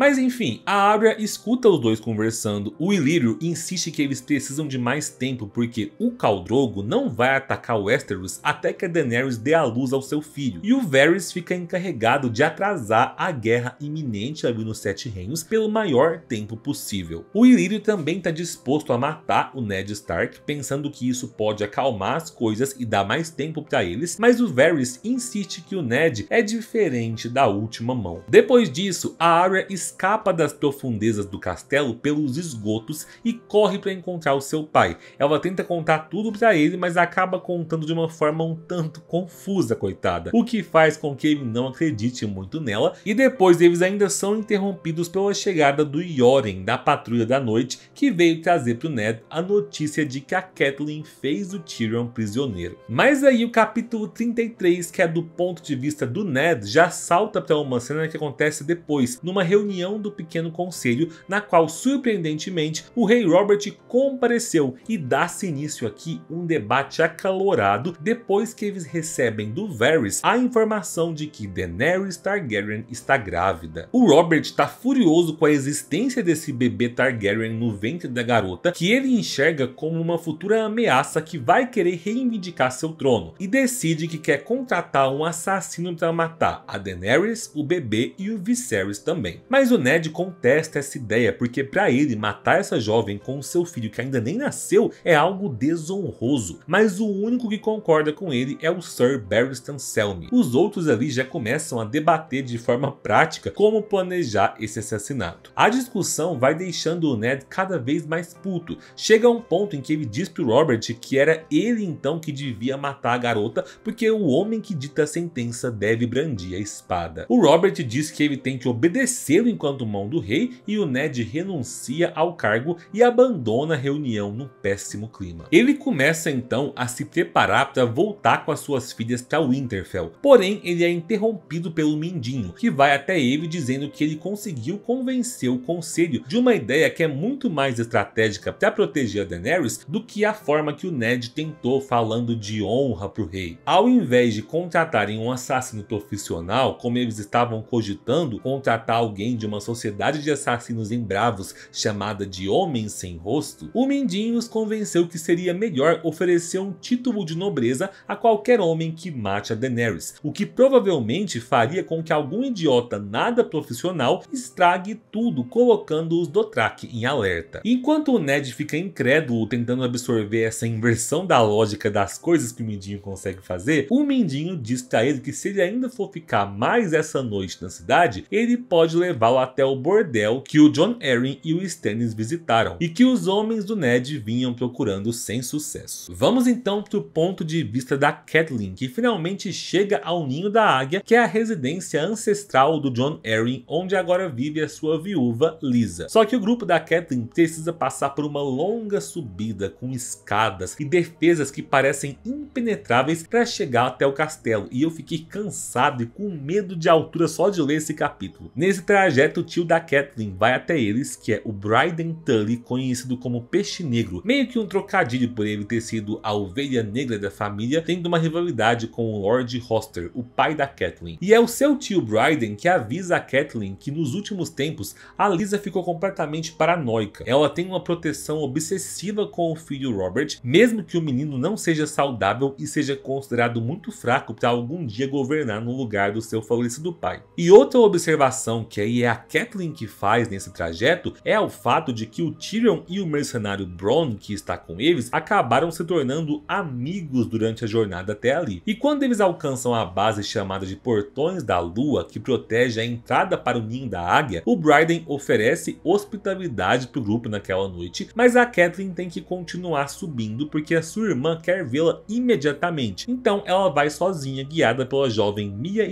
Mas enfim, a Arya escuta os dois conversando. O Ilírio insiste que eles precisam de mais tempo porque o Caldrogo não vai atacar o Westeros até que a Daenerys dê a luz ao seu filho. E o Varys fica encarregado de atrasar a guerra iminente ali nos Sete Reinos pelo maior tempo possível. O Ilírio também está disposto a matar o Ned Stark, pensando que isso pode acalmar as coisas e dar mais tempo para eles, mas o Varys insiste que o Ned é diferente diferente da última mão. Depois disso, a Arya escapa das profundezas do castelo pelos esgotos e corre para encontrar o seu pai. Ela tenta contar tudo para ele, mas acaba contando de uma forma um tanto confusa, coitada, o que faz com que ele não acredite muito nela. E depois eles ainda são interrompidos pela chegada do Yoren, da Patrulha da Noite, que veio trazer para o Ned a notícia de que a Catelyn fez o Tyrion prisioneiro. Mas aí o capítulo 33, que é do ponto de vista do Ned, já já salta para uma cena que acontece depois, numa reunião do pequeno conselho, na qual surpreendentemente o rei Robert compareceu e dá-se início aqui um debate acalorado depois que eles recebem do Varys a informação de que Daenerys Targaryen está grávida. O Robert está furioso com a existência desse bebê Targaryen no ventre da garota, que ele enxerga como uma futura ameaça que vai querer reivindicar seu trono, e decide que quer contratar um assassino para matar a Daenerys, o bebê e o Viserys também. Mas o Ned contesta essa ideia porque para ele matar essa jovem com seu filho que ainda nem nasceu é algo desonroso, mas o único que concorda com ele é o Sir Barristan Selmy. Os outros ali já começam a debater de forma prática como planejar esse assassinato. A discussão vai deixando o Ned cada vez mais puto. Chega a um ponto em que ele diz pro Robert que era ele então que devia matar a garota porque o homem que dita a sentença deve brandir a espada. O Robert diz que ele tem que obedecê-lo enquanto mão do rei e o Ned renuncia ao cargo e abandona a reunião no péssimo clima. Ele começa então a se preparar para voltar com as suas filhas para Winterfell, porém ele é interrompido pelo Mindinho, que vai até ele dizendo que ele conseguiu convencer o conselho de uma ideia que é muito mais estratégica para proteger a Daenerys do que a forma que o Ned tentou falando de honra para o rei. Ao invés de contratarem um assassino profissional, como eles estavam cogitando contratar alguém de uma sociedade de assassinos em bravos chamada de Homens Sem Rosto, o Mendinho os convenceu que seria melhor oferecer um título de nobreza a qualquer homem que mate a Daenerys, o que provavelmente faria com que algum idiota nada profissional estrague tudo, colocando os Dothraki em alerta. Enquanto o Ned fica incrédulo tentando absorver essa inversão da lógica das coisas que o Mindinho consegue fazer, o Mindinho diz para ele que se ele ainda for ficar passar mais essa noite na cidade, ele pode levá-lo até o bordel que o John Arryn e o Stannis visitaram e que os homens do Ned vinham procurando sem sucesso. Vamos então para o ponto de vista da Catelyn, que finalmente chega ao Ninho da Águia, que é a residência ancestral do John Arryn, onde agora vive a sua viúva, Lisa. Só que o grupo da Catelyn precisa passar por uma longa subida com escadas e defesas que parecem impenetráveis para chegar até o castelo, e eu fiquei cansado e com medo de altura só de ler esse capítulo. Nesse trajeto, o tio da Kathleen vai até eles, que é o Bryden Tully, conhecido como Peixe Negro, meio que um trocadilho por ele ter sido a ovelha negra da família, tendo uma rivalidade com o Lord Hoster, o pai da Kathleen. E é o seu tio Bryden que avisa a Kathleen que nos últimos tempos a Lisa ficou completamente paranoica. Ela tem uma proteção obsessiva com o filho Robert, mesmo que o menino não seja saudável e seja considerado muito fraco para algum dia governar no lugar do seu falecido pai. E outra observação que aí é a Kathleen que faz nesse trajeto é o fato de que o Tyrion e o mercenário Bronn, que está com eles, acabaram se tornando amigos durante a jornada até ali. E quando eles alcançam a base chamada de Portões da Lua, que protege a entrada para o ninho da águia, o Bryden oferece hospitalidade para o grupo naquela noite, mas a Kathleen tem que continuar subindo porque a sua irmã quer vê-la imediatamente. Então ela vai sozinha, guiada pela jovem Mia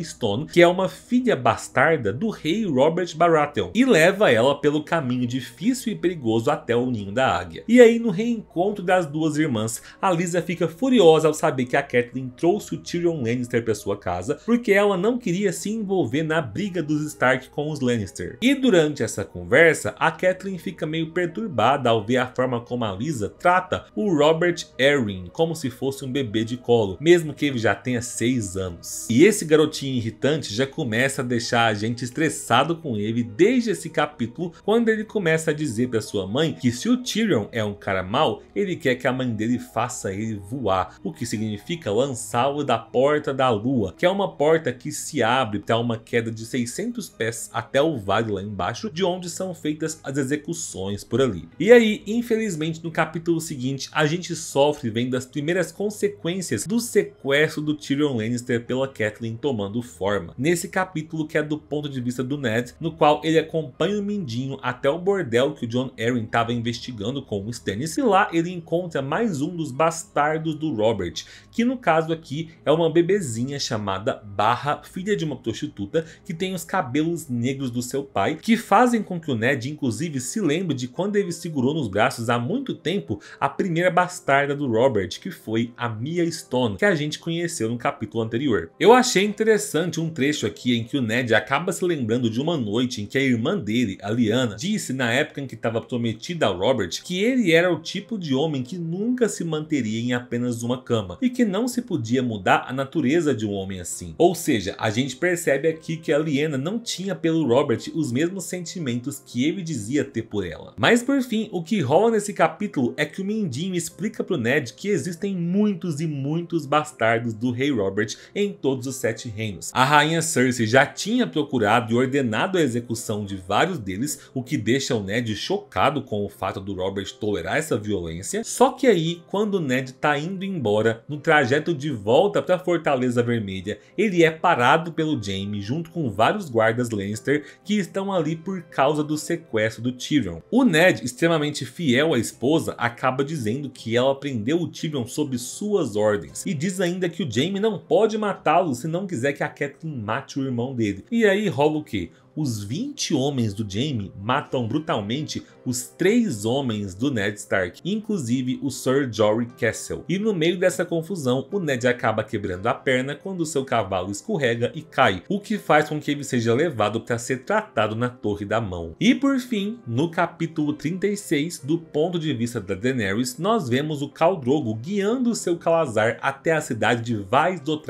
que é uma filha bastarda do rei Robert Baratheon, e leva ela pelo caminho difícil e perigoso até o ninho da águia. E aí, no reencontro das duas irmãs, a Lisa fica furiosa ao saber que a Catelyn trouxe o Tyrion Lannister para sua casa, porque ela não queria se envolver na briga dos Stark com os Lannister. E durante essa conversa, a Catelyn fica meio perturbada ao ver a forma como a Lisa trata o Robert Arryn como se fosse um bebê de colo, mesmo que ele já tenha 6 anos. E esse garotinho irritante já começa a deixar a gente estressado com ele desde esse capítulo, quando ele começa a dizer para sua mãe que se o Tyrion é um cara mau, ele quer que a mãe dele faça ele voar, o que significa lançá-lo da porta da lua, que é uma porta que se abre para uma queda de 600 pés até o vale lá embaixo, de onde são feitas as execuções por ali. E aí, infelizmente, no capítulo seguinte, a gente sofre vendo as primeiras consequências do sequestro do Tyrion Lannister pela Catelyn tomando forma. Nesse capítulo que é do ponto de vista do Ned, no qual ele acompanha o Mindinho até o bordel que o John Arryn estava investigando com o Stannis e lá ele encontra mais um dos bastardos do Robert, que no caso aqui é uma bebezinha chamada Barra, filha de uma prostituta que tem os cabelos negros do seu pai, que fazem com que o Ned inclusive se lembre de quando ele segurou nos braços há muito tempo a primeira bastarda do Robert, que foi a Mia Stone, que a gente conheceu no capítulo anterior. Eu achei interessante interessante um trecho aqui em que o Ned acaba se lembrando de uma noite em que a irmã dele, a Liana, disse na época em que estava prometida ao Robert que ele era o tipo de homem que nunca se manteria em apenas uma cama e que não se podia mudar a natureza de um homem assim. Ou seja, a gente percebe aqui que a Liana não tinha pelo Robert os mesmos sentimentos que ele dizia ter por ela. Mas por fim, o que rola nesse capítulo é que o Mindinho explica pro Ned que existem muitos e muitos bastardos do rei Robert em todos os sete reinos a rainha Cersei já tinha procurado e ordenado a execução de vários deles, o que deixa o Ned chocado com o fato do Robert tolerar essa violência. Só que aí, quando Ned tá indo embora, no trajeto de volta para a Fortaleza Vermelha, ele é parado pelo Jaime junto com vários guardas Lannister que estão ali por causa do sequestro do Tyrion. O Ned, extremamente fiel à esposa, acaba dizendo que ela prendeu o Tyrion sob suas ordens e diz ainda que o Jaime não pode matá-lo se não quiser que a quer que mate o irmão dele. E aí rola o quê? os 20 homens do Jaime matam brutalmente os três homens do Ned Stark, inclusive o Sir Jory Castle. E no meio dessa confusão, o Ned acaba quebrando a perna quando seu cavalo escorrega e cai, o que faz com que ele seja levado para ser tratado na Torre da Mão. E por fim, no capítulo 36, do ponto de vista da Daenerys, nós vemos o Khal Drogo guiando seu Calazar até a cidade de Vais do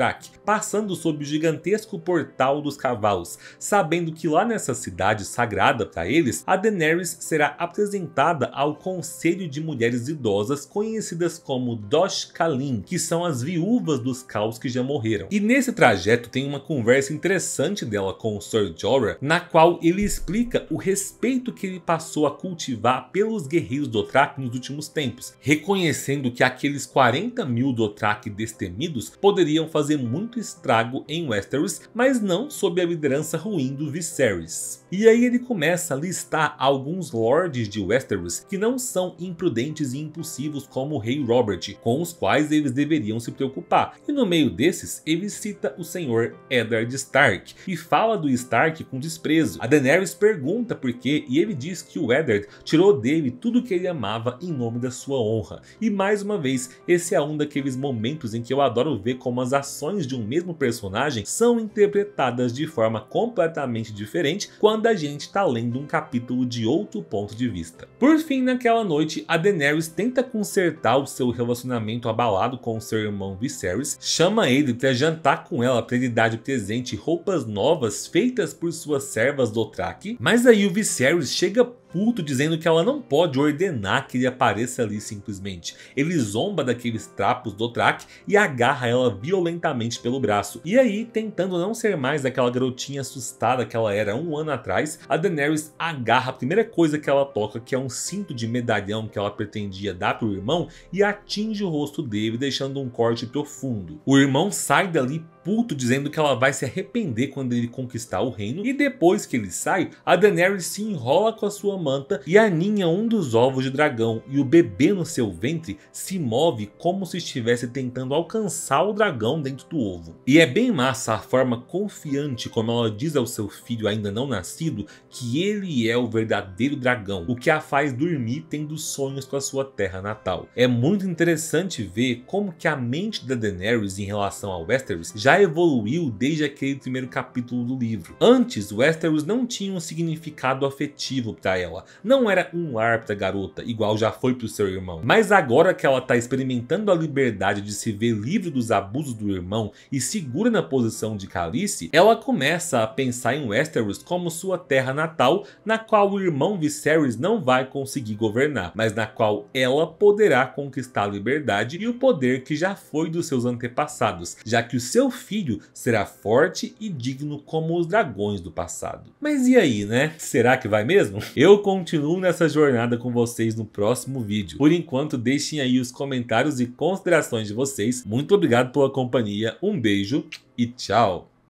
passando sob o gigantesco portal dos cavalos, sabendo que lá nessa cidade sagrada para eles, a Daenerys será apresentada ao Conselho de Mulheres Idosas, conhecidas como Dosh Kalim, que são as viúvas dos Caos que já morreram. E nesse trajeto tem uma conversa interessante dela com o Sir Jorah, na qual ele explica o respeito que ele passou a cultivar pelos guerreiros Dothraki nos últimos tempos, reconhecendo que aqueles 40 mil Dothraki destemidos poderiam fazer muito estrago em Westeros, mas não sob a liderança ruim do Viserys Viserys. E aí ele começa a listar alguns lords de Westeros que não são imprudentes e impulsivos como o rei Robert, com os quais eles deveriam se preocupar. E no meio desses, ele cita o senhor Eddard Stark e fala do Stark com desprezo. A Daenerys pergunta por quê e ele diz que o Eddard tirou dele tudo o que ele amava em nome da sua honra. E mais uma vez, esse é um daqueles momentos em que eu adoro ver como as ações de um mesmo personagem são interpretadas de forma completamente diferente diferente quando a gente está lendo um capítulo de outro ponto de vista. Por fim, naquela noite, a Daenerys tenta consertar o seu relacionamento abalado com seu irmão Viserys, chama ele para jantar com ela para lhe dar de presente roupas novas feitas por suas servas do Traque, mas aí o Viserys chega puto dizendo que ela não pode ordenar que ele apareça ali simplesmente. Ele zomba daqueles trapos do Track e agarra ela violentamente pelo braço. E aí, tentando não ser mais aquela garotinha assustada que ela era um ano atrás, a Daenerys agarra a primeira coisa que ela toca, que é um cinto de medalhão que ela pretendia dar pro irmão, e atinge o rosto dele, deixando um corte profundo. O irmão sai dali puto dizendo que ela vai se arrepender quando ele conquistar o reino. E depois que ele sai, a Daenerys se enrola com a sua manta e aninha um dos ovos de dragão e o bebê no seu ventre se move como se estivesse tentando alcançar o dragão dentro do ovo. E é bem massa a forma confiante como ela diz ao seu filho ainda não nascido que ele é o verdadeiro dragão, o que a faz dormir tendo sonhos com a sua terra natal. É muito interessante ver como que a mente da Daenerys em relação a Westeros já já evoluiu desde aquele primeiro capítulo do livro. Antes, Westeros não tinha um significado afetivo para ela, não era um lar para garota, igual já foi para o seu irmão. Mas agora que ela está experimentando a liberdade de se ver livre dos abusos do irmão e segura na posição de Calice, ela começa a pensar em Westeros como sua terra natal, na qual o irmão Viserys não vai conseguir governar, mas na qual ela poderá conquistar a liberdade e o poder que já foi dos seus antepassados, já que o seu filho será forte e digno como os dragões do passado. Mas e aí, né? Será que vai mesmo? Eu continuo nessa jornada com vocês no próximo vídeo. Por enquanto, deixem aí os comentários e considerações de vocês. Muito obrigado pela companhia, um beijo e tchau!